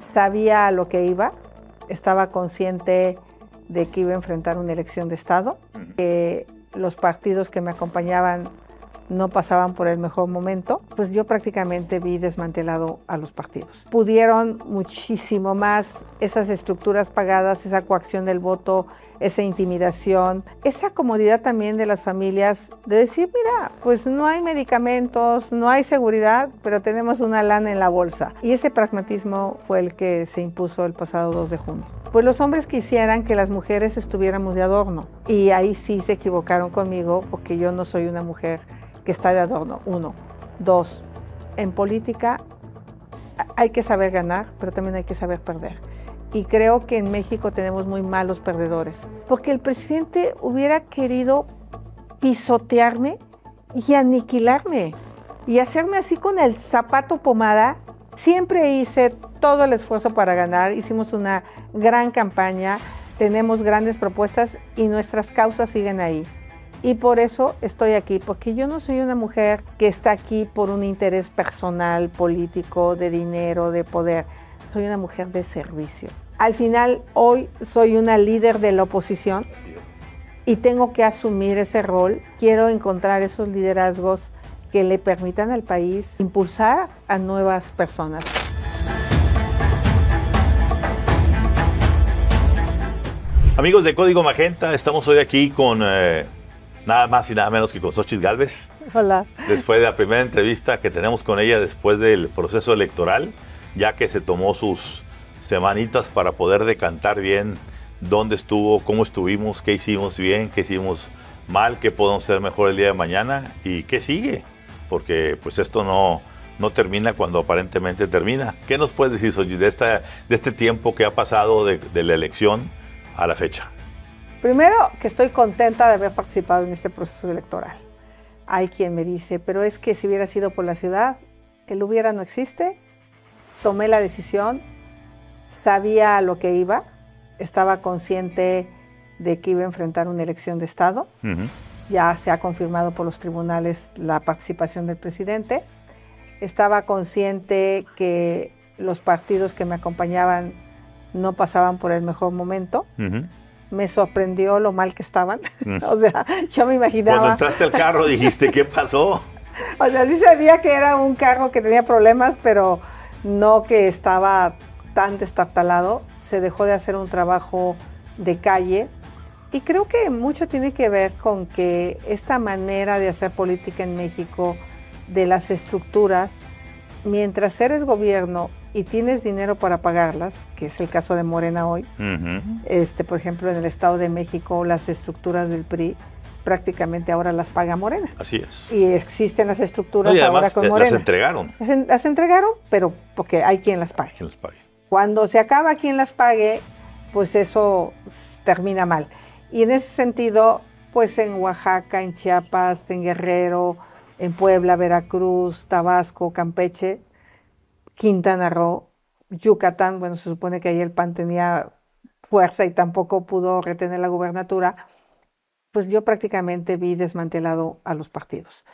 Sabía a lo que iba, estaba consciente de que iba a enfrentar una elección de Estado, los partidos que me acompañaban no pasaban por el mejor momento, pues yo prácticamente vi desmantelado a los partidos. Pudieron muchísimo más esas estructuras pagadas, esa coacción del voto, esa intimidación, esa comodidad también de las familias de decir, mira, pues no hay medicamentos, no hay seguridad, pero tenemos una lana en la bolsa. Y ese pragmatismo fue el que se impuso el pasado 2 de junio. Pues los hombres quisieran que las mujeres estuviéramos de adorno. Y ahí sí se equivocaron conmigo porque yo no soy una mujer que está de adorno, uno. Dos, en política hay que saber ganar, pero también hay que saber perder. Y creo que en México tenemos muy malos perdedores, porque el presidente hubiera querido pisotearme y aniquilarme y hacerme así con el zapato pomada. Siempre hice todo el esfuerzo para ganar, hicimos una gran campaña, tenemos grandes propuestas y nuestras causas siguen ahí y por eso estoy aquí, porque yo no soy una mujer que está aquí por un interés personal, político, de dinero, de poder. Soy una mujer de servicio. Al final, hoy soy una líder de la oposición y tengo que asumir ese rol. Quiero encontrar esos liderazgos que le permitan al país impulsar a nuevas personas. Amigos de Código Magenta, estamos hoy aquí con eh, nada más y nada menos que con Xochitl Galvez. Hola. Después de la primera entrevista que tenemos con ella después del proceso electoral, ya que se tomó sus semanitas para poder decantar bien dónde estuvo, cómo estuvimos, qué hicimos bien, qué hicimos mal, qué podemos hacer mejor el día de mañana y qué sigue, porque pues esto no, no termina cuando aparentemente termina. ¿Qué nos puedes decir, Xochitl, de, esta, de este tiempo que ha pasado de la elección a la fecha? Primero, que estoy contenta de haber participado en este proceso electoral. Hay quien me dice, pero es que si hubiera sido por la ciudad, él hubiera no existe. Tomé la decisión, sabía lo que iba, estaba consciente de que iba a enfrentar una elección de Estado. Ya se ha confirmado por los tribunales la participación del presidente. Estaba consciente que los partidos que me acompañaban no pasaban por el mejor momento me sorprendió lo mal que estaban. Mm. o sea, yo me imaginaba. Cuando entraste al carro dijiste, ¿qué pasó? o sea, sí sabía que era un carro que tenía problemas, pero no que estaba tan destartalado. Se dejó de hacer un trabajo de calle. Y creo que mucho tiene que ver con que esta manera de hacer política en México, de las estructuras, mientras eres gobierno y tienes dinero para pagarlas, que es el caso de Morena hoy, este, por ejemplo, en el Estado de México las estructuras del PRI prácticamente ahora las paga Morena. Así es. Y existen las estructuras ahora con eh, Morena. Las entregaron. Las, entregaron, pero porque hay quien las Quien las pague. Cuando se acaba quien las pague, pues eso termina mal. Y en ese sentido, pues en Oaxaca, en Chiapas, en Guerrero, en Puebla, Veracruz, Tabasco, Campeche, Quintana Roo, Yucatán, bueno, se supone que ahí el PAN tenía fuerza y tampoco pudo retener la gubernatura, pues yo prácticamente vi desmantelado a los partidos.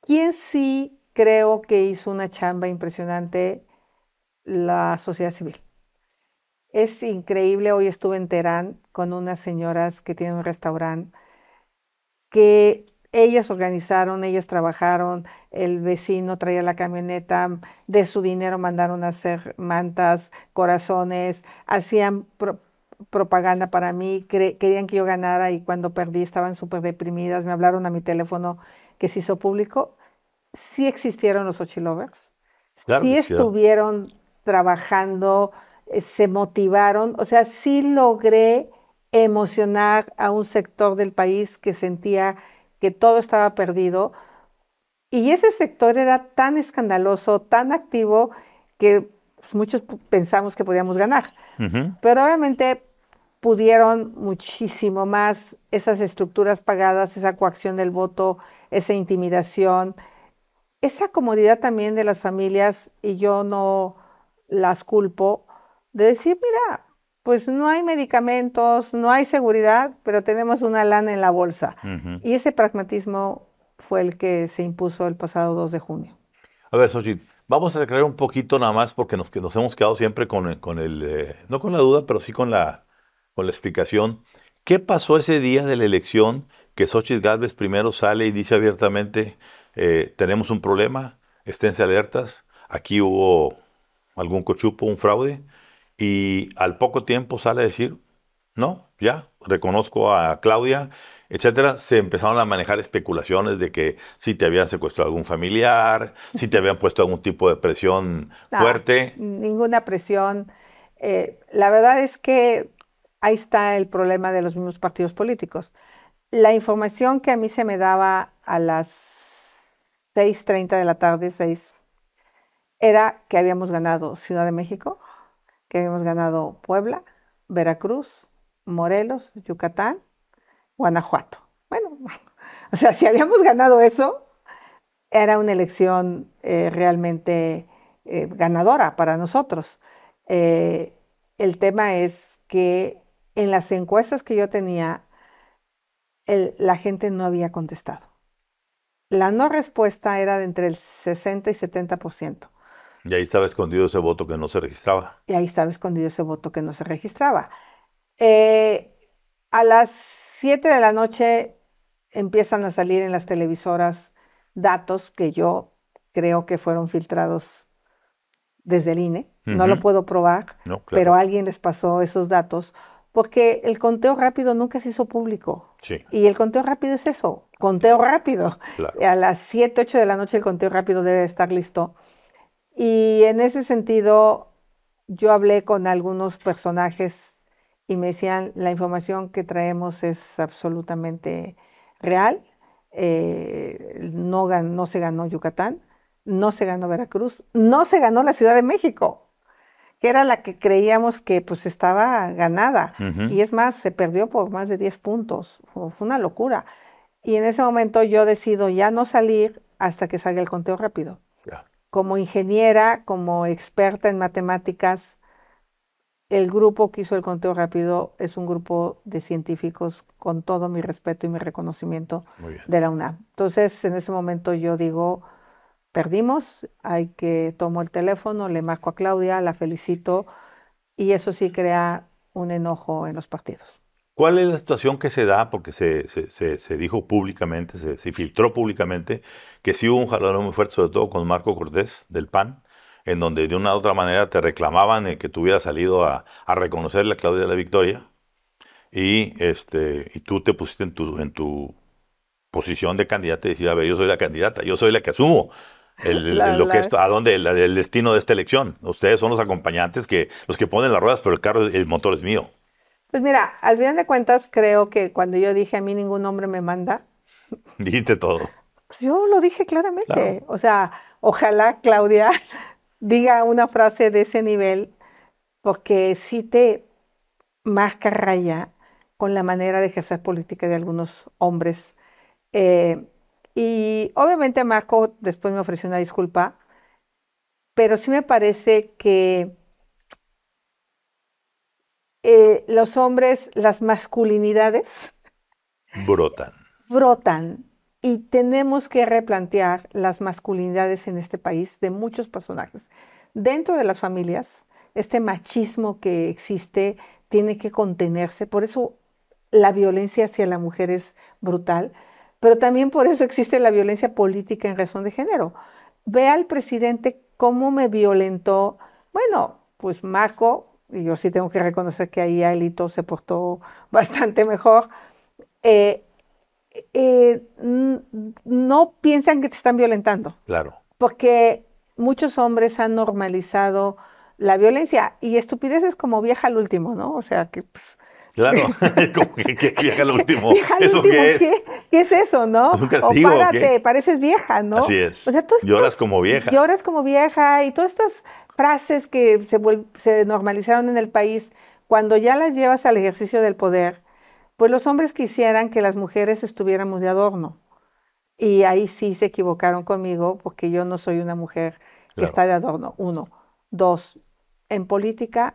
¿Quién sí creo que hizo una chamba impresionante? La sociedad civil. Es increíble, hoy estuve en Teherán con unas señoras que tienen un restaurante que ellas organizaron, ellas trabajaron, el vecino traía la camioneta, de su dinero mandaron a hacer mantas, corazones, hacían propaganda para mí, querían que yo ganara y cuando perdí estaban súper deprimidas, me hablaron a mi teléfono que se hizo público. Sí existieron los Ochilovers, sí estuvieron trabajando, eh, se motivaron, o sea, sí logré emocionar a un sector del país que sentía que todo estaba perdido. Y ese sector era tan escandaloso, tan activo, que pues, muchos pensamos que podíamos ganar. Pero obviamente pudieron muchísimo más esas estructuras pagadas, esa coacción del voto, esa intimidación, esa comodidad también de las familias, y yo no las culpo, de decir, mira, pues no hay medicamentos, no hay seguridad, pero tenemos una lana en la bolsa. Y ese pragmatismo fue el que se impuso el pasado 2 de junio. A ver, Xochitl, vamos a recrear un poquito nada más porque nos, hemos quedado siempre con, el, eh, no con la duda, pero sí con la, con la explicación. ¿Qué pasó ese día de la elección que Xochitl Gálvez primero sale y dice abiertamente, eh, tenemos un problema, esténse alertas, aquí hubo algún cochupo, un fraude? y al poco tiempo sale a decir, no, ya, reconozco a Claudia, etcétera, se empezaron a manejar especulaciones de que si te habían secuestrado algún familiar, si te habían puesto algún tipo de presión ah, fuerte. Ninguna presión. Eh, la verdad es que ahí está el problema de los mismos partidos políticos. La información que a mí se me daba a las 6.30 de la tarde, 6, era que habíamos ganado Ciudad de México, que habíamos ganado Puebla, Veracruz, Morelos, Yucatán, Guanajuato. Bueno, o sea, si habíamos ganado eso, era una elección eh, realmente eh, ganadora para nosotros. Eh, el tema es que en las encuestas que yo tenía, la gente no había contestado. La no respuesta era de entre el 60 y 70%. Y ahí estaba escondido ese voto que no se registraba. Y ahí estaba escondido ese voto que no se registraba. Eh, a las 7 de la noche empiezan a salir en las televisoras datos que yo creo que fueron filtrados desde el INE. No lo puedo probar, pero alguien les pasó esos datos porque el conteo rápido nunca se hizo público. Y el conteo rápido es eso, conteo rápido. A las 7, 8 de la noche el conteo rápido debe estar listo. Y en ese sentido, yo hablé con algunos personajes y me decían, la información que traemos es absolutamente real. Eh, no, no se ganó Yucatán, no se ganó Veracruz, no se ganó la Ciudad de México que era la que creíamos que pues estaba ganada. Y es más, se perdió por más de 10 puntos. Fue, una locura. Y en ese momento yo decido ya no salir hasta que salga el conteo rápido como ingeniera, como experta en matemáticas, el grupo que hizo el conteo rápido es un grupo de científicos con todo mi respeto y mi reconocimiento de la UNAM. Entonces, en ese momento yo digo, perdimos, hay que tomar el teléfono, le marco a Claudia, la felicito y eso sí crea un enojo en los partidos. ¿Cuál es la situación que se da? Porque se, dijo públicamente, se, filtró públicamente, que sí hubo un jalón muy fuerte, sobre todo con Marco Cortés del PAN, en donde de una u otra manera te reclamaban eh, que tú hubieras salido a, a la Claudia de la Victoria y, este, y tú te pusiste en tu, en tu posición de candidata y decías, a ver, yo soy la candidata, yo soy la que asumo el, lo que a dónde el, destino de esta elección. Ustedes son los acompañantes que los que ponen las ruedas, pero el carro, el motor es mío. Pues mira, al final de cuentas creo que cuando yo dije a mí ningún hombre me manda. Dijiste todo. Pues yo lo dije claramente. O sea, ojalá Claudia diga una frase de ese nivel, porque sí te marca raya con la manera de ejercer política de algunos hombres. Eh, y obviamente Marco después me ofreció una disculpa, pero sí me parece que eh, los hombres, las masculinidades. Brotan. Brotan. Y tenemos que replantear las masculinidades en este país de muchos personajes. Dentro de las familias, este machismo que existe tiene que contenerse. Por eso la violencia hacia la mujer es brutal, pero también por eso existe la violencia política en razón de género. Ve al presidente cómo me violentó. Bueno, pues Marco y yo sí tengo que reconocer que ahí Ailito se portó bastante mejor, eh, eh, no piensan que te están violentando. Claro. Porque muchos hombres han normalizado la violencia y estupideces como vieja al último, ¿no? O sea, que... Pues, claro, como que, vieja al último. último, qué es? eso, no? ¿Es un castigo, o pareces vieja, ¿no? Así es. lloras como vieja. Lloras como vieja y tú estás frases que se, normalizaron en el país, cuando ya las llevas al ejercicio del poder, pues los hombres quisieran que las mujeres estuviéramos de adorno. Y ahí sí se equivocaron conmigo porque yo no soy una mujer que está de adorno. Uno. Dos. En política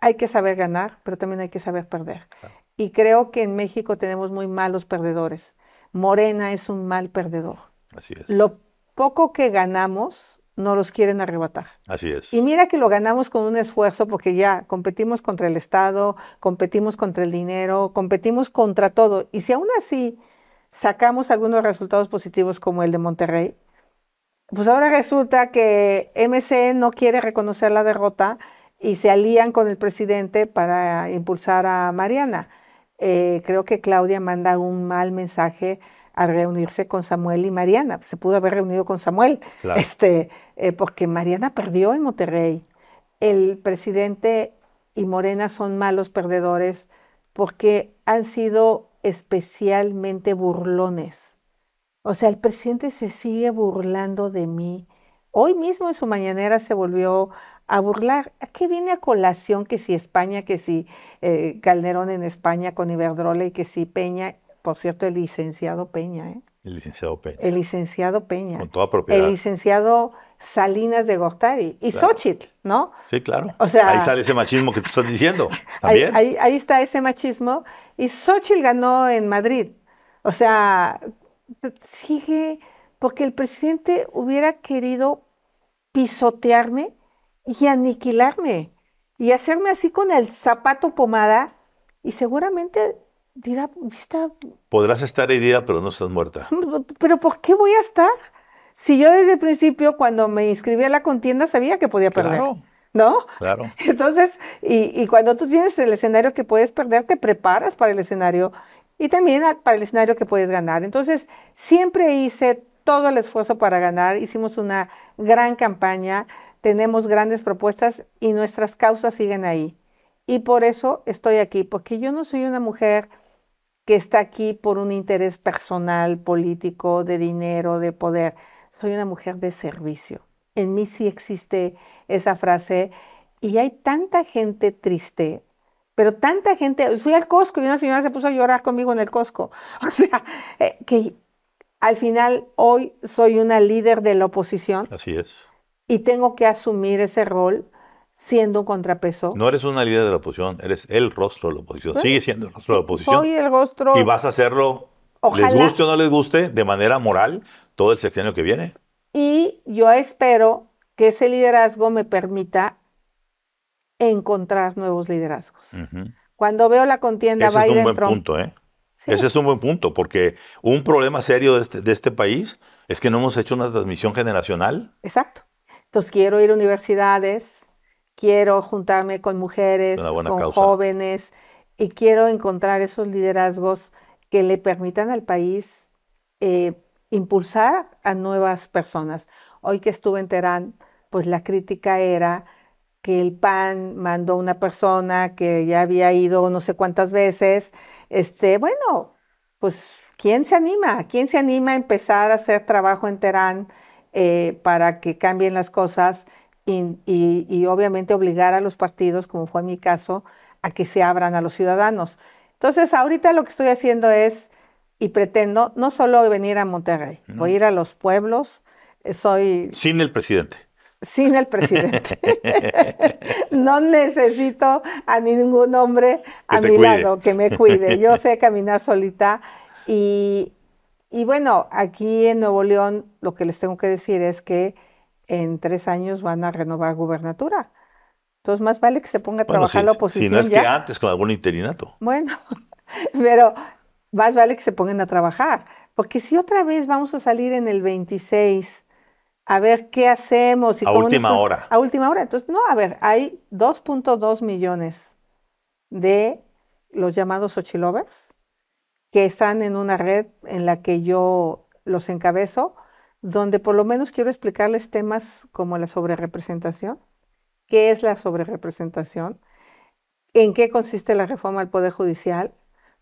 hay que saber ganar, pero también hay que saber perder. Y creo que en México tenemos muy malos perdedores. Morena es un mal perdedor. Así es. Lo poco que ganamos no los quieren arrebatar. Así es. Y mira que lo ganamos con un esfuerzo porque ya competimos contra el Estado, competimos contra el dinero, competimos contra todo. Y si aún así sacamos algunos resultados positivos como el de Monterrey, pues ahora resulta que MC no quiere reconocer la derrota y se alían con el presidente para impulsar a Mariana. Eh, creo que Claudia manda un mal mensaje a reunirse con Samuel y Mariana. Se pudo haber reunido con Samuel, este, eh, porque Mariana perdió en Monterrey. El presidente y Morena son malos perdedores porque han sido especialmente burlones. O sea, el presidente se sigue burlando de mí. Hoy mismo en su mañanera se volvió a burlar. ¿A qué viene a colación que si España, que si eh, Calderón en España con Iberdrola y que si Peña? por cierto, el licenciado Peña. ¿eh? El licenciado Peña. El licenciado Peña. Con toda propiedad. El licenciado Salinas de Gortari y Xochitl, ¿no? Sí, claro. ahí sale ese machismo que tú estás diciendo. Ahí, ahí, está ese machismo. Y Xochitl ganó en Madrid. O sea, sigue porque el presidente hubiera querido pisotearme y aniquilarme y hacerme así con el zapato pomada y seguramente dirá, Podrás estar herida, pero no estás muerta. Pero ¿por qué voy a estar? Si yo desde el principio, cuando me inscribí a la contienda, sabía que podía perder. ¿No? Claro. Entonces, y, y cuando tú tienes el escenario que puedes perder, te preparas para el escenario y también para el escenario que puedes ganar. Entonces, siempre hice todo el esfuerzo para ganar, hicimos una gran campaña, tenemos grandes propuestas y nuestras causas siguen ahí. Y por eso estoy aquí, porque yo no soy una mujer que está aquí por un interés personal, político, de dinero, de poder. Soy una mujer de servicio. En mí sí existe esa frase y hay tanta gente triste, pero tanta gente, fui al Costco y una señora se puso a llorar conmigo en el Costco. O sea, eh, que al final hoy soy una líder de la oposición. Así es. Y tengo que asumir ese rol siendo un contrapeso. No eres una líder de la oposición, eres el rostro de la oposición. Sigue siendo el rostro de la oposición. Soy el rostro. Y vas a hacerlo, les guste o no les guste, de manera moral, todo el sexenio que viene. Y yo espero que ese liderazgo me permita encontrar nuevos liderazgos. Cuando veo la contienda Ese es un buen punto, ¿eh? Ese es un buen punto, porque un problema serio de este, de este país es que no hemos hecho una transmisión generacional. Exacto. Entonces quiero ir a universidades, quiero juntarme con mujeres, con jóvenes, y quiero encontrar esos liderazgos que le permitan al país eh, impulsar a nuevas personas. Hoy que estuve en Teherán, pues la crítica era que el PAN mandó una persona que ya había ido no sé cuántas veces. Este, bueno, pues ¿quién se anima? ¿Quién se anima a empezar a hacer trabajo en Teherán eh, para que cambien las cosas? y, obviamente obligar a los partidos, como fue mi caso, a que se abran a los ciudadanos. Entonces, ahorita lo que estoy haciendo es, y pretendo, no solo venir a Monterrey, o voy ir a los pueblos, eh, soy... Sin el presidente. Sin el presidente. no necesito a ningún hombre a mi lado que me cuide. Yo sé caminar solita y, y bueno, aquí en Nuevo León lo que les tengo que decir es que en tres años van a renovar gubernatura. Entonces, más vale que se ponga a trabajar la oposición. Si no es que antes con algún interinato. Bueno, pero más vale que se pongan a trabajar. Porque si otra vez vamos a salir en el 26 a ver qué hacemos. Y a última hora. A última hora. Entonces, no, a ver, hay 2.2 millones de los llamados Ochilovers que están en una red en la que yo los encabezo donde por lo menos quiero explicarles temas como la sobrerepresentación, qué es la sobrerepresentación, en qué consiste la reforma al Poder Judicial,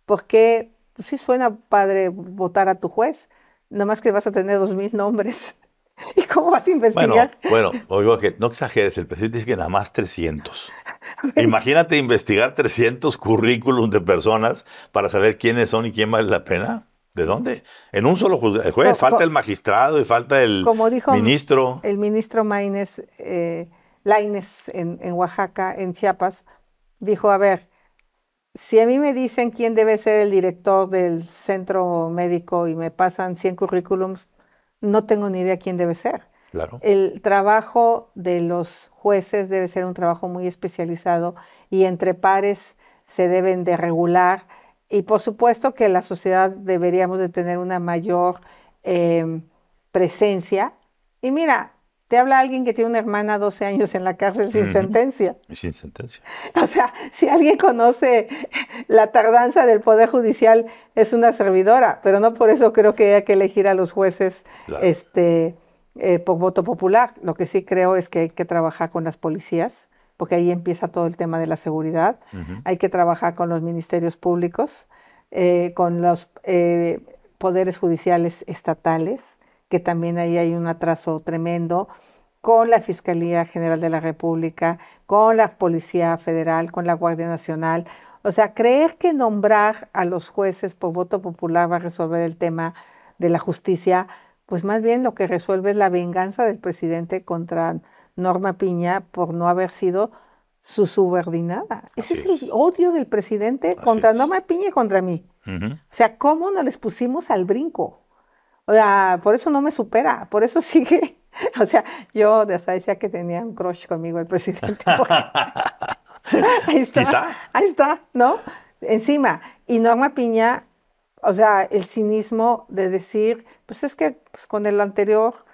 por qué, pues suena padre votar a tu juez, nomás que vas a tener dos mil nombres. ¿Y cómo vas a investigar? Bueno, bueno oigo que no exageres, el presidente dice que nada más 300. Imagínate investigar 300 currículums de personas para saber quiénes son y quién vale la pena. ¿De dónde? En un solo eh, juez, falta el magistrado y falta el como dijo ministro. El ministro Maines eh, Laines en, Oaxaca, en Chiapas, dijo, a ver, si a mí me dicen quién debe ser el director del centro médico y me pasan 100 currículums, no tengo ni idea quién debe ser. El trabajo de los jueces debe ser un trabajo muy especializado y entre pares se deben de regular y por supuesto que la sociedad deberíamos de tener una mayor em, presencia. Y mira, te habla alguien que tiene una hermana 12 años en la cárcel sin sentencia. Sin sentencia. O sea, si alguien conoce la tardanza del Poder Judicial, es una servidora, pero no por eso creo que haya que elegir a los jueces este, eh, por voto popular. Lo que sí creo es que hay que trabajar con las policías porque ahí empieza todo el tema de la seguridad. Hay que trabajar con los ministerios públicos, eh, con los eh, poderes judiciales estatales, que también ahí hay un atraso tremendo, con la Fiscalía General de la República, con la Policía Federal, con la Guardia Nacional. O sea, creer que nombrar a los jueces por voto popular va a resolver el tema de la justicia, pues más bien lo que resuelve es la venganza del presidente contra Norma Piña por no haber sido su subordinada. Ese es, el odio del presidente contra Norma Piña y contra mí. O sea, ¿cómo no les pusimos al brinco? O sea, por eso no me supera, por eso sigue. O sea, yo hasta decía que tenía un crush conmigo el presidente. ahí está, ahí está, ¿no? Encima. Y Norma Piña, o sea, el cinismo de decir, pues es que pues, con el anterior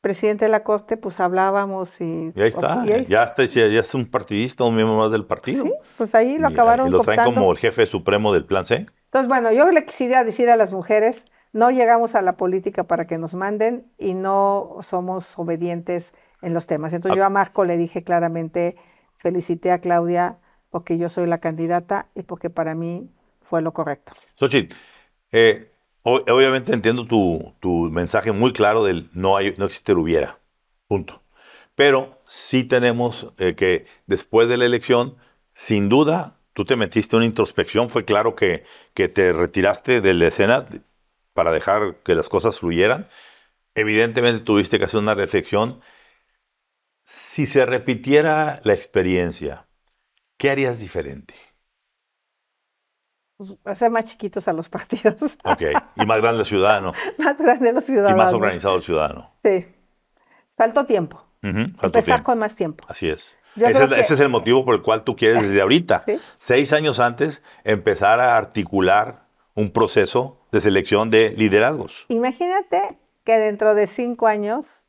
presidente de la Corte, pues hablábamos y... Y ahí está, Ya, está ya, es un partidista, un miembro más del partido. Sí, pues ahí lo y, acabaron y lo traen como el jefe supremo del Plan C. Entonces, bueno, yo le quisiera decir a las mujeres, no llegamos a la política para que nos manden y no somos obedientes en los temas. Entonces, yo ah. a Marco le dije claramente, felicité a Claudia porque yo soy la candidata y porque para mí fue lo correcto. Xochitl, eh, obviamente entiendo tu, mensaje muy claro del no, hay, no existe hubiera, punto. Pero sí tenemos eh, que después de la elección, sin duda, tú te metiste una introspección, fue claro que, que te retiraste de la escena para dejar que las cosas fluyeran. Evidentemente tuviste que hacer una reflexión. Si se repitiera la experiencia, ¿qué harías diferente? Pues, hacer más chiquitos a los partidos. Ok, y más grande el ciudadano. más grande los ciudadanos. Y más organizado el ciudadano. Sí. Faltó tiempo. Empezar con más tiempo. Así es. Ese, es el motivo por el cual tú quieres desde ahorita, seis años antes, empezar a articular un proceso de selección de liderazgos. Imagínate que dentro de cinco años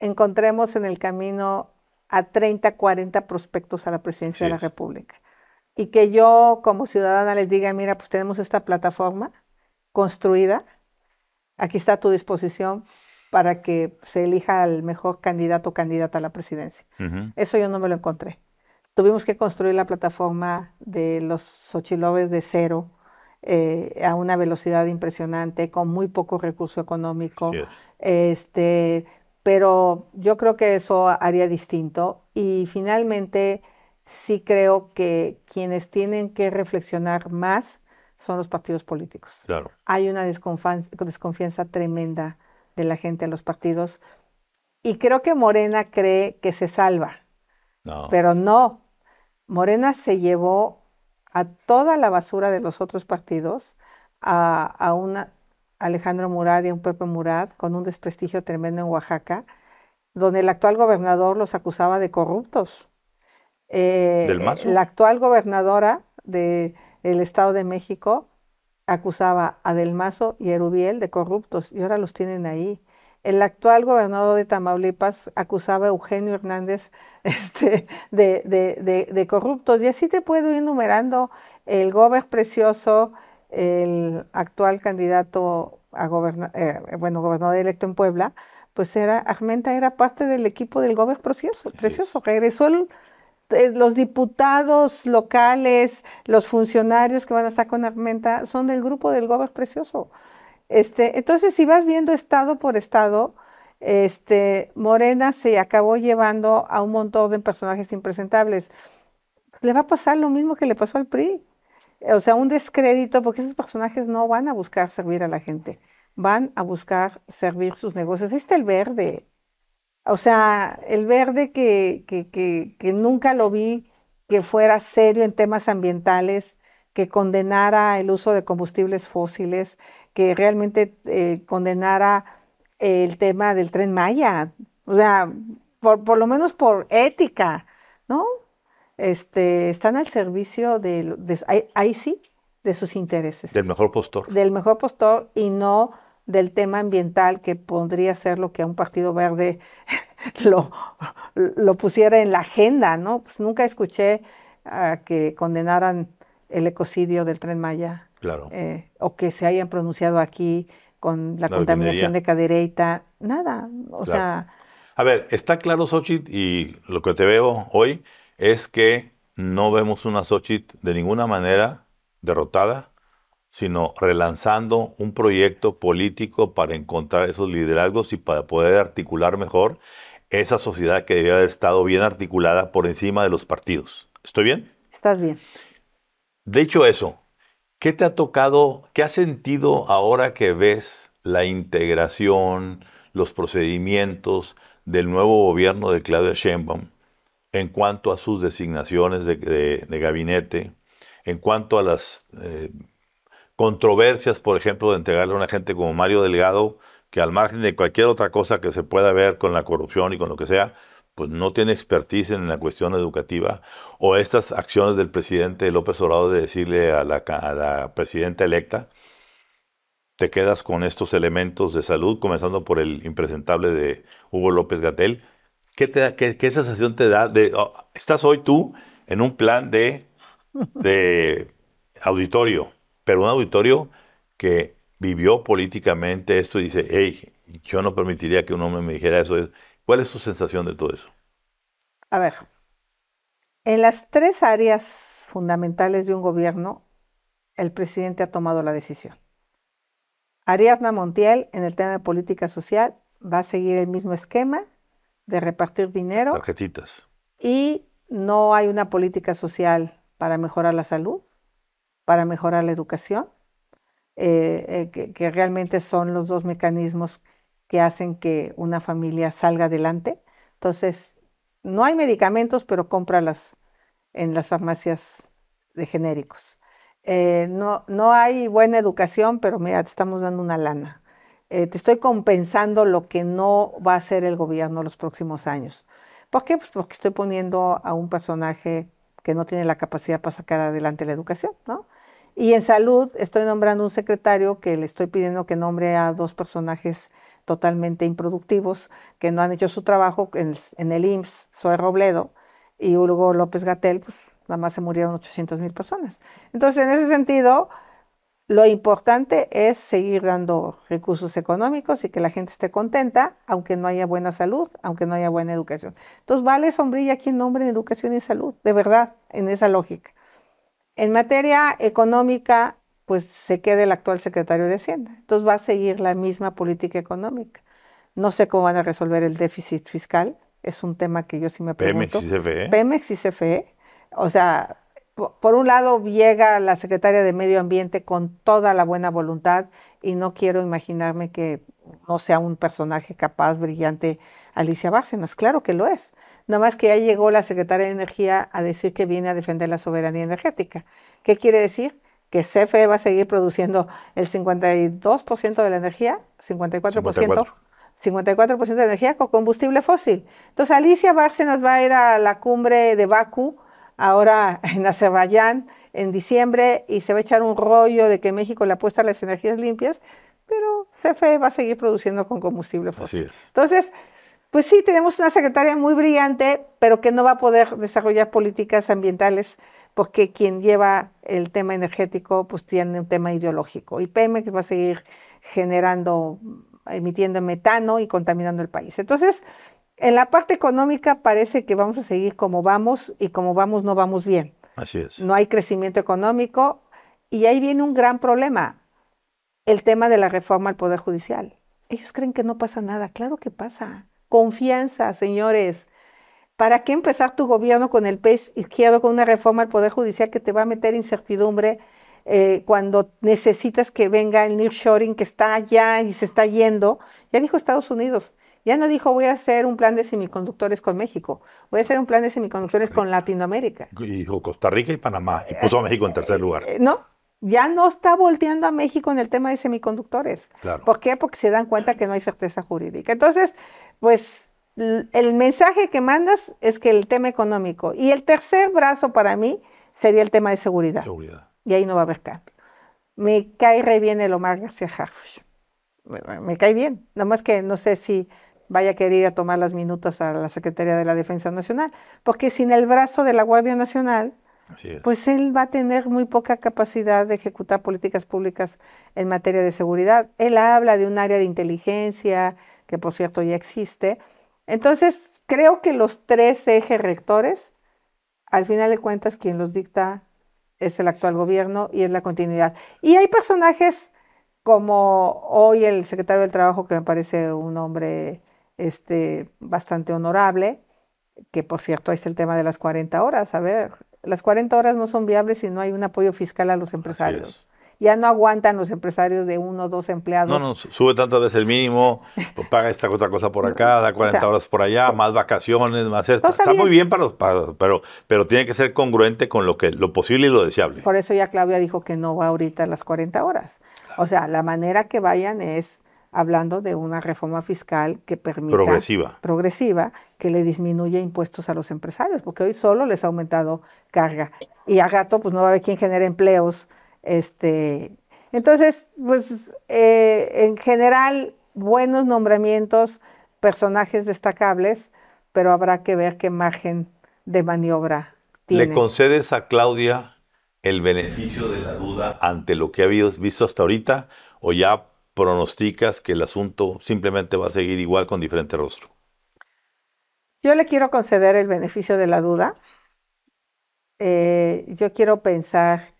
encontremos en el camino a 30, 40 prospectos a la presidencia de la República y que yo como ciudadana les diga, mira, pues tenemos esta plataforma construida, aquí está a tu disposición para que se elija al mejor candidato o candidata a la presidencia. Eso yo no me lo encontré. Tuvimos que construir la plataforma de los Xochilobes de cero, eh, a una velocidad impresionante, con muy poco recurso económico. Este, pero yo creo que eso haría distinto. Y finalmente sí creo que quienes tienen que reflexionar más son los partidos políticos. Hay una desconfianza, tremenda de la gente a los partidos y creo que Morena cree que se salva, pero no. Morena se llevó a toda la basura de los otros partidos, a, un Alejandro Murad y a un Pepe Murad con un desprestigio tremendo en Oaxaca, donde el actual gobernador los acusaba de corruptos. Eh, eh, la actual gobernadora del de Estado de México acusaba a Del Mazo y a Erubiel de corruptos y ahora los tienen ahí. El actual gobernador de Tamaulipas acusaba a Eugenio Hernández este, de, corruptos. Y así te puedo ir numerando el gobernador precioso, el actual candidato a gobernador eh, bueno, gobernador electo en Puebla, pues era, Armenta era parte del equipo del gobernador precioso, precioso. Regresó el, los diputados locales, los funcionarios que van a estar con Armenta, son del grupo del Gober Precioso. Este, entonces, si vas viendo estado por estado, este, Morena se acabó llevando a un montón de personajes impresentables. Pues, le va a pasar lo mismo que le pasó al PRI. O sea, un descrédito, porque esos personajes no van a buscar servir a la gente, van a buscar servir sus negocios. Ahí está el verde, o sea, el verde que, que, nunca lo vi que fuera serio en temas ambientales, que condenara el uso de combustibles fósiles, que realmente eh, condenara el tema del tren Maya, o sea, por, por, lo menos por ética, ¿no? Este, están al servicio de, sí, de sus intereses. Del mejor postor. Del mejor postor y no del tema ambiental, que podría ser lo que a un partido verde lo, lo pusiera en la agenda, ¿no? Pues nunca escuché a que condenaran el ecocidio del tren Maya. Claro. Eh, o que se hayan pronunciado aquí con la, contaminación de Cadereyta. Nada. O sea. A ver, está claro, Xochitl, y lo que te veo hoy es que no vemos una Xochitl de ninguna manera derrotada, sino relanzando un proyecto político para encontrar esos liderazgos y para poder articular mejor esa sociedad que debe haber estado bien articulada por encima de los partidos. ¿Estoy bien? Estás bien. Dicho eso, ¿qué te ha tocado, qué has sentido ahora que ves la integración, los procedimientos del nuevo gobierno de Claudia Sheinbaum en cuanto a sus designaciones de, gabinete, en cuanto a las eh, controversias, por ejemplo, de entregarle a una gente como Mario Delgado, que al margen de cualquier otra cosa que se pueda ver con la corrupción y con lo que sea, pues no tiene expertise en la cuestión educativa, o estas acciones del presidente López Obrador de decirle a la, presidenta electa, te quedas con estos elementos de salud, comenzando por el impresentable de Hugo López Gatel. ¿Qué, qué, sensación te da? Oh, estás hoy tú en un plan de auditorio pero un auditorio que vivió políticamente esto y dice, hey, yo no permitiría que un hombre me dijera eso. ¿Cuál es su sensación de todo eso? A ver, en las tres áreas fundamentales de un gobierno, el presidente ha tomado la decisión. Ariadna Montiel, en el tema de política social, va a seguir el mismo esquema de repartir dinero. Tarjetitas. Y no hay una política social para mejorar la salud para mejorar la educación, eh, eh, que, realmente son los dos mecanismos que hacen que una familia salga adelante. Entonces, no hay medicamentos, pero cómpralas en las farmacias de genéricos. Eh, no, no hay buena educación, pero mira, te estamos dando una lana. te estoy compensando lo que no va a hacer el gobierno los próximos años. ¿Por qué? Pues porque estoy poniendo a un personaje que no tiene la capacidad para sacar adelante la educación, ¿no? Y en salud estoy nombrando un secretario que le estoy pidiendo que nombre a dos personajes totalmente improductivos que no han hecho su trabajo en, el IMSS, Zoe Robledo y Hugo López Gatel, pues nada más se murieron 800 mil personas. Entonces, en ese sentido, lo importante es seguir dando recursos económicos y que la gente esté contenta, aunque no haya buena salud, aunque no haya buena educación. Entonces, vale sombrilla quien nombre en educación y salud, de verdad, en esa lógica. En materia económica, pues se queda el actual secretario de Hacienda. Entonces va a seguir la misma política económica. No sé cómo van a resolver el déficit fiscal. Es un tema que yo sí me pregunto. E. Pemex y CFE. Pemex y CFE. O sea, por un lado llega la secretaria de Medio Ambiente con toda la buena voluntad y no quiero imaginarme que no sea un personaje capaz, brillante, Alicia Bárcenas. Claro que lo es. Nada más que ya llegó la secretaria de Energía a decir que viene a defender la soberanía energética. ¿Qué quiere decir? Que CFE va a seguir produciendo el 52% de la energía, 54%, 54. de energía con combustible fósil. Entonces Alicia Bárcenas va a ir a la cumbre de Bakú, ahora en Azerbaiyán, en diciembre, y se va a echar un rollo de que México le apuesta a las energías limpias, pero CFE va a seguir produciendo con combustible fósil. Entonces, pues sí, tenemos una secretaria muy brillante, pero que no va a poder desarrollar políticas ambientales porque quien lleva el tema energético pues tiene un tema ideológico y Pemex va a seguir generando, emitiendo metano y contaminando el país. Entonces, en la parte económica parece que vamos a seguir como vamos y como vamos no vamos bien. Así es. No hay crecimiento económico y ahí viene un gran problema, el tema de la reforma al Poder Judicial. Ellos creen que no pasa nada, claro que pasa. Confianza, señores. ¿Para qué empezar tu gobierno con el pez izquierdo, con una reforma al Poder Judicial que te va a meter incertidumbre eh, cuando necesitas que venga el Shoring, que está allá y se está yendo? Ya dijo Estados Unidos. Ya no dijo voy a hacer un plan de semiconductores con México, voy a hacer un plan de semiconductores con Latinoamérica. Y dijo Costa Rica y Panamá y eh, puso a México en tercer eh, lugar. No, ya no está volteando a México en el tema de semiconductores. Claro. ¿Por qué? Porque se dan cuenta que no hay certeza jurídica. Entonces, pues el mensaje que mandas es que el tema económico. Y el tercer brazo para mí sería el tema de seguridad. seguridad. Y ahí no va a haber cambio. Me cae re bien el Omar García Harfush. Me, cae bien. Nada más que no sé si vaya a querer ir a tomar las minutas a la Secretaría de la Defensa Nacional, porque sin el brazo de la Guardia Nacional, pues él va a tener muy poca capacidad de ejecutar políticas públicas en materia de seguridad. Él habla de un área de inteligencia, que por cierto ya existe. Entonces, creo que los tres ejes rectores, al final de cuentas, quien los dicta es el actual gobierno y es la continuidad. Y hay personajes como hoy el secretario del Trabajo, que me parece un hombre este, bastante honorable, que por cierto ahí está el tema de las 40 horas. A ver, las 40 horas no son viables si no hay un apoyo fiscal a los empresarios ya no aguantan los empresarios de uno o dos empleados. No, no, sube tantas veces el mínimo, paga esta otra cosa por acá, da 40 horas por allá, pues, más vacaciones, más esto. está, muy bien para los pagos, pero, pero tiene que ser congruente con lo, que, lo posible y lo deseable. Por eso ya Claudia dijo que no va ahorita a las 40 horas. O sea, la manera que vayan es hablando de una reforma fiscal que permita progresiva. progresiva, que le disminuya impuestos a los empresarios, porque hoy solo les ha aumentado carga. Y a gato, pues no va a haber quien genere empleos este, entonces, pues eh, en general, buenos nombramientos, personajes destacables, pero habrá que ver qué margen de maniobra tiene. ¿Le concedes a Claudia el beneficio de la duda ante lo que habías visto hasta ahorita o ya pronosticas que el asunto simplemente va a seguir igual con diferente rostro? Yo le quiero conceder el beneficio de la duda. Eh, yo quiero pensar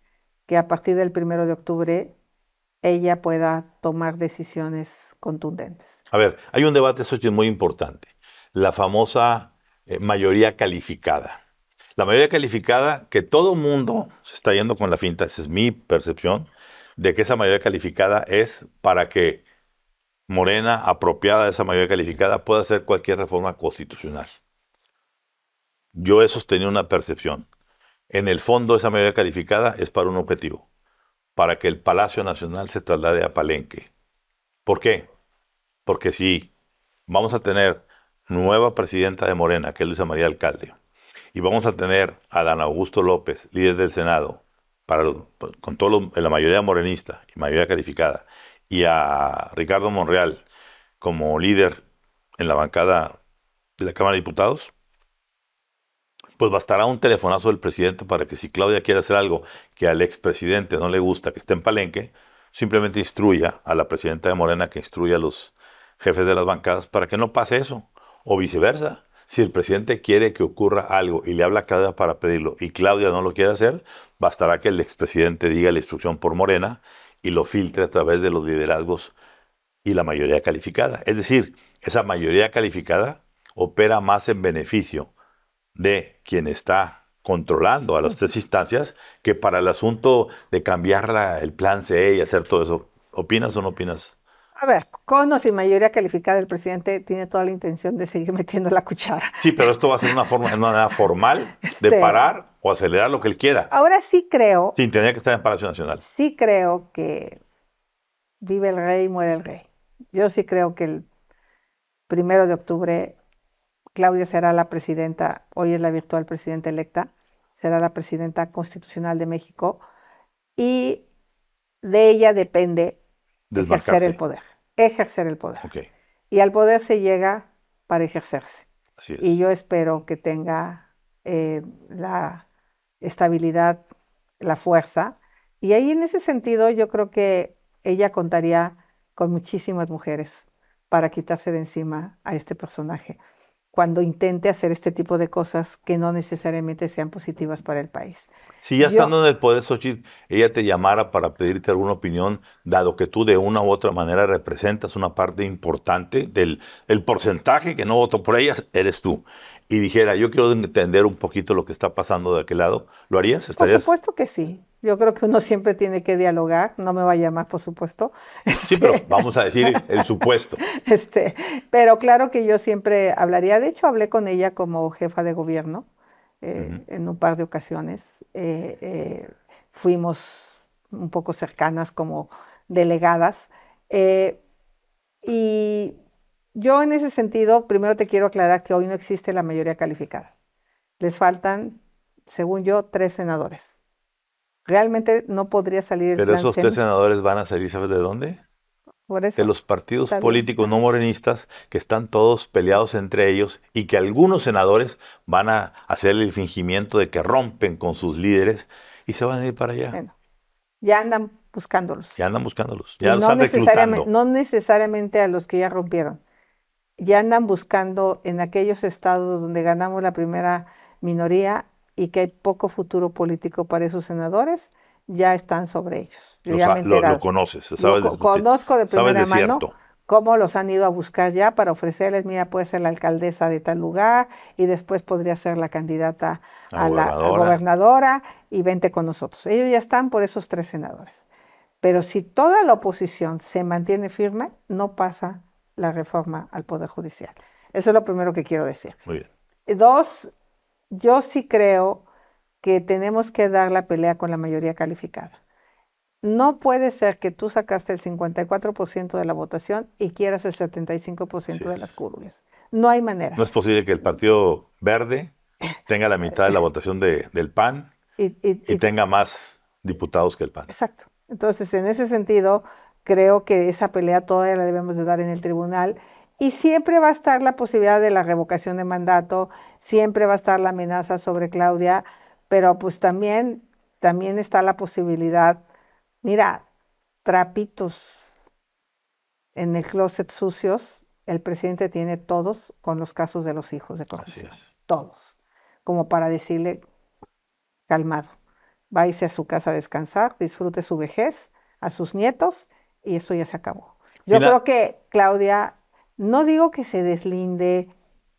que a partir del primero de octubre ella pueda tomar decisiones contundentes. A ver, hay un debate, eso muy importante, la famosa eh, mayoría calificada. La mayoría calificada, que todo mundo se está yendo con la finta, esa es mi percepción, de que esa mayoría calificada es para que Morena, apropiada de esa mayoría calificada, pueda hacer cualquier reforma constitucional. Yo he sostenido una percepción. En el fondo, esa mayoría calificada es para un objetivo, para que el Palacio Nacional se traslade a Palenque. ¿Por qué? Porque si vamos a tener nueva presidenta de Morena, que es Luisa María Alcalde, y vamos a tener a Dan Augusto López, líder del Senado, para con todo la mayoría morenista y mayoría calificada, y a Ricardo Monreal como líder en la bancada de la Cámara de Diputados, pues bastará un telefonazo del presidente para que si Claudia quiere hacer algo que al expresidente no le gusta, que esté en Palenque, simplemente instruya a la presidenta de Morena que instruya a los jefes de las bancadas para que no pase eso, o viceversa. Si el presidente quiere que ocurra algo y le habla a Claudia para pedirlo y Claudia no lo quiere hacer, bastará que el expresidente diga la instrucción por Morena y lo filtre a través de los liderazgos y la mayoría calificada. Es decir, esa mayoría calificada opera más en beneficio de quien está controlando a las tres instancias que para el asunto de cambiar el plan C y hacer todo eso. ¿Opinas o no opinas? A ver, con o sin mayoría calificada, el presidente tiene toda la intención de seguir metiendo la cuchara. Sí, pero esto va a ser una forma, una formal de este, parar o acelerar lo que él quiera. Ahora sí creo. Sin tener que estar en Palacio Nacional. Sí creo que vive el rey, y muere el rey. Yo sí creo que el primero de octubre Claudia será la presidenta, hoy es la virtual presidenta electa, será la presidenta constitucional de México y de ella depende ejercer el poder. Ejercer el poder. Y al poder se llega para ejercerse. Y yo espero que tenga eh, la estabilidad, la fuerza. Y ahí en ese sentido yo creo que ella contaría con muchísimas mujeres para quitarse de encima a este personaje cuando intente hacer este tipo de cosas que no necesariamente sean positivas para el país. Si ya estando en el poder, Xochitl, ella te llamara para pedirte alguna opinión, dado que tú de una u otra manera representas una parte importante del el porcentaje que no votó por ella, eres tú y dijera, yo quiero entender un poquito lo que está pasando de aquel lado, ¿lo harías? Por supuesto que sí. Yo creo que uno siempre tiene que dialogar, no me va a llamar, por supuesto. Sí, pero este, vamos a decir el supuesto. Este, pero claro que yo siempre hablaría, de hecho hablé con ella como jefa de gobierno eh, en un par de ocasiones. Eh, eh, fuimos un poco cercanas como delegadas. y yo en ese sentido, primero te quiero aclarar que hoy no existe la mayoría calificada. Les faltan, según yo, tres senadores. Realmente no podría salir el Pero esos tres senadores van a salir, ¿sabes de dónde? Por eso, de los partidos políticos no morenistas que están todos peleados entre ellos y que algunos senadores van a hacer el fingimiento de que rompen con sus líderes y se van a ir para allá. ya andan buscándolos. Ya andan buscándolos. Ya No necesariamente a los que ya rompieron ya andan buscando en aquellos estados donde ganamos la primera minoría y que hay poco futuro político para esos senadores, ya están sobre ellos. lo, conoces, lo, conozco de primera de mano cómo los han ido a buscar ya para ofrecerles, mira, puede ser la alcaldesa de tal lugar y después podría ser la candidata a la gobernadora y vente con nosotros. Ellos ya están por esos tres senadores. Pero si toda la oposición se mantiene firme, no pasa la reforma al Poder Judicial. Eso es lo primero que quiero decir. Muy bien. Eh, dos, yo sí creo que tenemos que dar la pelea con la mayoría calificada. No puede ser que tú sacaste el 54% de la votación y quieras el 75% de las curvas. No hay manera. No es posible que el Partido Verde tenga la mitad de la votación del PAN y tenga más diputados que el PAN. Exacto. Entonces, en ese sentido, Creo que esa pelea todavía la debemos de dar en el tribunal y siempre va a estar la posibilidad de la revocación de mandato, siempre va a estar la amenaza sobre Claudia, pero pues también, también está la posibilidad, mira, trapitos en el closet sucios, el presidente tiene todos con los casos de los hijos de Claudia, todos, como para decirle, calmado, váyase a su casa a descansar, disfrute su vejez, a sus nietos y eso ya se acabó. Yo creo que Claudia, no digo que se deslinde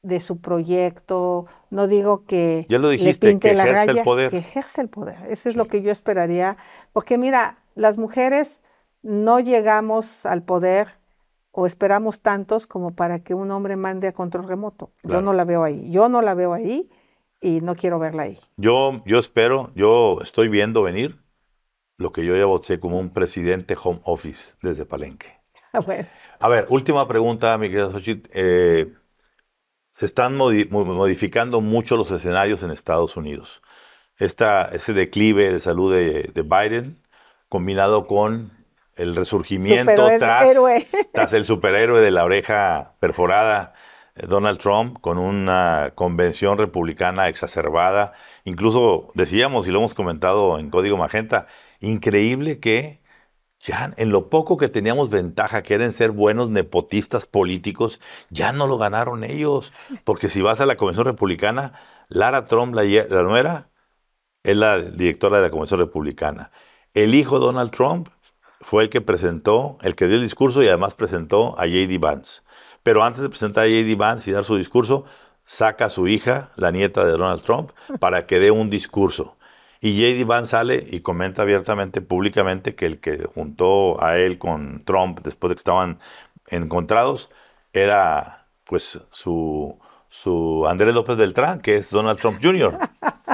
de su proyecto, no digo que ya lo dijiste, que el poder. que ejerce el poder. Eso es lo que yo esperaría, porque mira, las mujeres no llegamos al poder o esperamos tantos como para que un hombre mande a control remoto. Yo no la veo ahí, yo no la veo ahí y no quiero verla ahí. Yo, yo espero, yo estoy viendo venir lo que yo ya voté como un presidente home office desde Palenque. Ah, A ver, última pregunta, mi querida Xochitl. Eh, se están modificando mucho los escenarios en Estados Unidos. Esta, ese declive de salud de, Biden, combinado con el resurgimiento tras, el superhéroe de la oreja perforada, eh, Donald Trump, con una convención republicana exacerbada. Incluso decíamos, y lo hemos comentado en Código Magenta, increíble que ya en lo poco que teníamos ventaja, que eran ser buenos nepotistas políticos, ya no lo ganaron ellos. Porque si vas a la Convención Republicana, Lara Trump, la, nuera, es la directora de la Convención Republicana. El hijo Donald Trump fue el que presentó, el que dio el discurso y además presentó a J.D. Vance. Pero antes de presentar a J.D. Vance y dar su discurso, saca a su hija, la nieta de Donald Trump, para que dé un discurso. Y JD Vance sale y comenta abiertamente, públicamente, que el que juntó a él con Trump después de que estaban encontrados era pues su, su Andrés López Beltrán, que es Donald Trump Jr.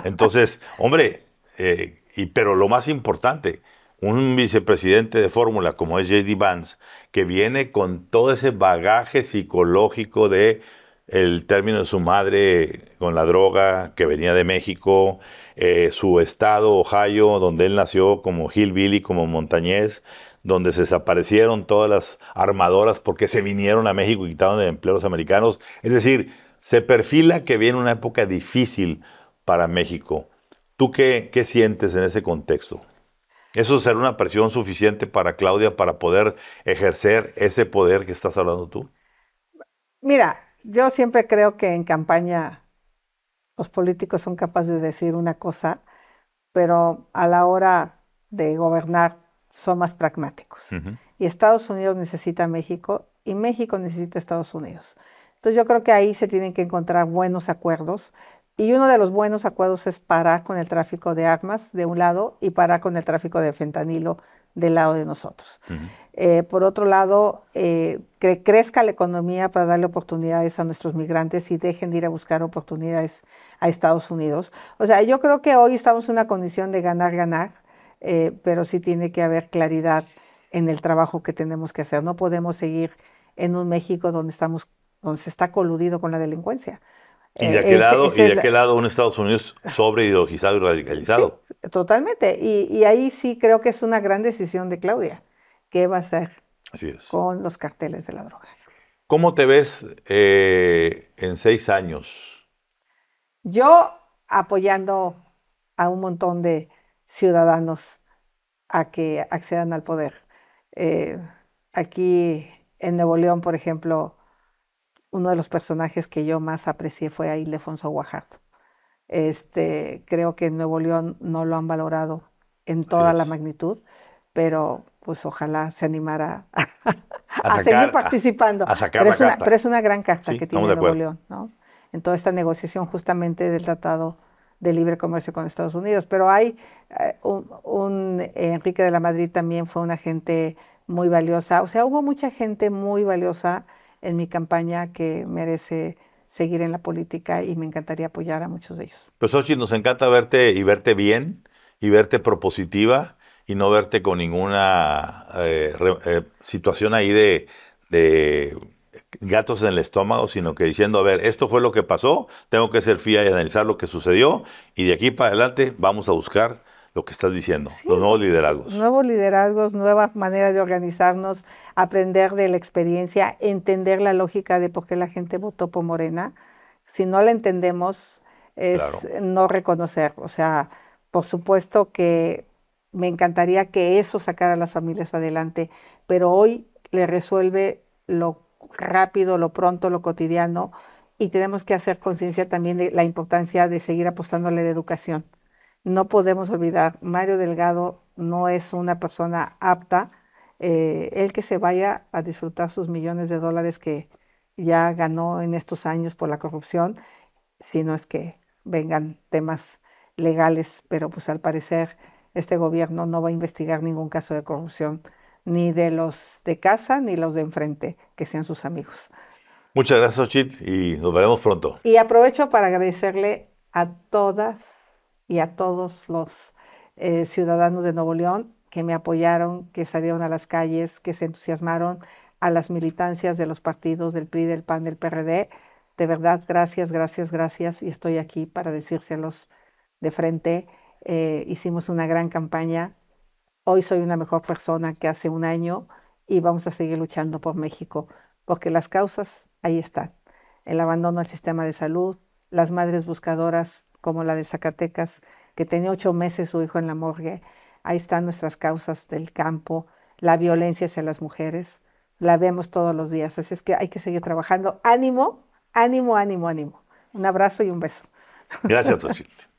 Entonces, hombre, eh, y, pero lo más importante, un vicepresidente de fórmula como es JD Vance, que viene con todo ese bagaje psicológico de el término de su madre con la droga que venía de México, eh, su estado, Ohio, donde él nació como Hillbilly, como montañés, donde se desaparecieron todas las armadoras porque se vinieron a México y quitaron de empleos americanos. Es decir, se perfila que viene una época difícil para México. ¿Tú qué, qué sientes en ese contexto? ¿Eso será una presión suficiente para Claudia para poder ejercer ese poder que estás hablando tú? Mira, yo siempre creo que en campaña los políticos son capaces de decir una cosa, pero a la hora de gobernar son más pragmáticos. Y Estados Unidos necesita a México y México necesita a Estados Unidos. Entonces yo creo que ahí se tienen que encontrar buenos acuerdos. Y uno de los buenos acuerdos es parar con el tráfico de armas de un lado y parar con el tráfico de fentanilo del lado de nosotros. Eh, por otro lado, eh, que crezca la economía para darle oportunidades a nuestros migrantes y dejen de ir a buscar oportunidades a Estados Unidos. O sea, yo creo que hoy estamos en una condición de ganar, ganar, eh, pero sí tiene que haber claridad en el trabajo que tenemos que hacer. No podemos seguir en un México donde, estamos, donde se está coludido con la delincuencia. ¿Y de aquel, lado, un Estados Unidos sobre ideologizado y radicalizado? Totalmente. Y, ahí sí creo que es una gran decisión de Claudia. que va a hacer con los carteles de la droga? ¿Cómo te ves eh, en seis años? Yo apoyando a un montón de ciudadanos a que accedan al poder. Eh, aquí en Nuevo León, por ejemplo, uno de los personajes que yo más aprecié fue a Ildefonso Guajardo este, creo que en Nuevo León no lo han valorado en toda la magnitud, pero pues ojalá se animara a, seguir participando. pero, es una, gran carta que tiene Nuevo León, En toda esta negociación justamente del Tratado de Libre Comercio con Estados Unidos. Pero hay eh, un, Enrique de la Madrid también fue una gente muy valiosa. O sea, hubo mucha gente muy valiosa en mi campaña que merece seguir en la política y me encantaría apoyar a muchos de ellos. Pues Ochi, nos encanta verte y verte bien y verte propositiva y no verte con ninguna eh, eh, situación ahí de, de gatos en el estómago, sino que diciendo, a ver, esto fue lo que pasó, tengo que ser fía y analizar lo que sucedió y de aquí para adelante vamos a buscar lo que estás diciendo, los nuevos liderazgos. Nuevos liderazgos, nueva manera de organizarnos, aprender de la experiencia, entender la lógica de por qué la gente votó por Morena. Si no la entendemos, es no reconocer. O sea, por supuesto que me encantaría que eso sacara a las familias adelante, pero hoy le resuelve lo rápido, lo pronto, lo cotidiano, y tenemos que hacer conciencia también de la importancia de seguir apostándole a la educación no podemos olvidar, Mario Delgado no es una persona apta, eh, el que se vaya a disfrutar sus millones de dólares que ya ganó en estos años por la corrupción, si no es que vengan temas legales, pero pues al parecer este gobierno no va a investigar ningún caso de corrupción, ni de los de casa, ni los de enfrente, que sean sus amigos. Muchas gracias, Chit, y nos veremos pronto. Y aprovecho para agradecerle a todas y a todos los eh, ciudadanos de Nuevo León que me apoyaron, que salieron a las calles, que se entusiasmaron, a las militancias de los partidos del PRI, del PAN, del PRD. De verdad, gracias, gracias, gracias. Y estoy aquí para decírselos de frente. Eh, hicimos una gran campaña. Hoy soy una mejor persona que hace un año y vamos a seguir luchando por México, porque las causas ahí están. El abandono al sistema de salud, las madres buscadoras como la de Zacatecas, que tenía ocho meses su hijo en la morgue. Ahí están nuestras causas del campo, la violencia hacia las mujeres. La vemos todos los días. Así es que hay que seguir trabajando. Ánimo, ánimo, ánimo, ánimo. Un abrazo y un beso. Gracias,